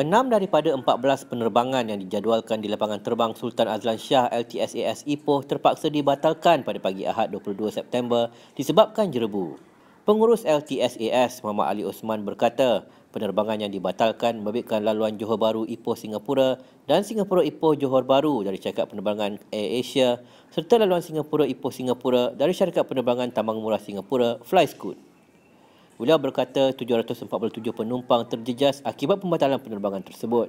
Enam daripada empat belas penerbangan yang dijadualkan di lapangan terbang Sultan Azlan Shah LTSAS Ipoh terpaksa dibatalkan pada pagi Ahad 22 September disebabkan jerebu. Pengurus LTSAS Muhammad Ali Osman berkata, penerbangan yang dibatalkan membabitkan laluan Johor Bahru Ipoh Singapura dan Singapura Ipoh Johor Bahru dari syarikat penerbangan Air Asia serta laluan Singapura Ipoh Singapura dari syarikat penerbangan Tambang Murah Singapura Flyscoot. Beliau berkata 747 penumpang terjejas akibat pembatalan penerbangan tersebut.